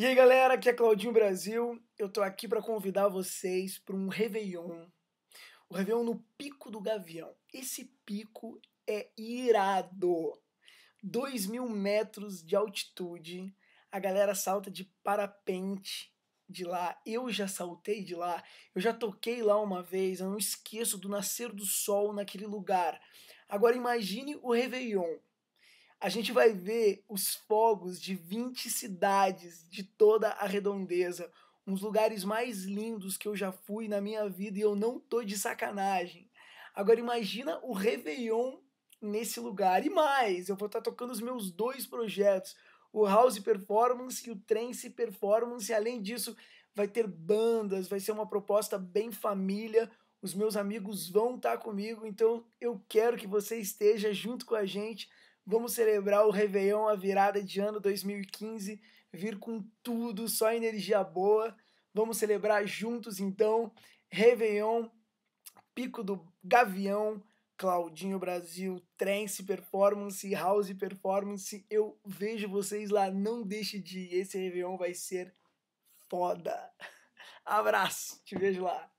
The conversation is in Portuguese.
E aí galera, aqui é Claudinho Brasil. Eu tô aqui para convidar vocês para um Réveillon. O Réveillon no Pico do Gavião. Esse pico é irado. 2 mil metros de altitude. A galera salta de parapente de lá. Eu já saltei de lá. Eu já toquei lá uma vez. Eu não esqueço do nascer do sol naquele lugar. Agora imagine o Réveillon a gente vai ver os fogos de 20 cidades de toda a redondeza, uns lugares mais lindos que eu já fui na minha vida e eu não tô de sacanagem. Agora imagina o Réveillon nesse lugar. E mais, eu vou estar tá tocando os meus dois projetos, o House Performance e o Trance Performance. Além disso, vai ter bandas, vai ser uma proposta bem família. Os meus amigos vão estar tá comigo, então eu quero que você esteja junto com a gente Vamos celebrar o Réveillon, a virada de ano 2015, vir com tudo, só energia boa. Vamos celebrar juntos então. Réveillon, Pico do Gavião, Claudinho Brasil, Trance Performance, House Performance. Eu vejo vocês lá, não deixe de ir. Esse Réveillon vai ser foda. Abraço, te vejo lá.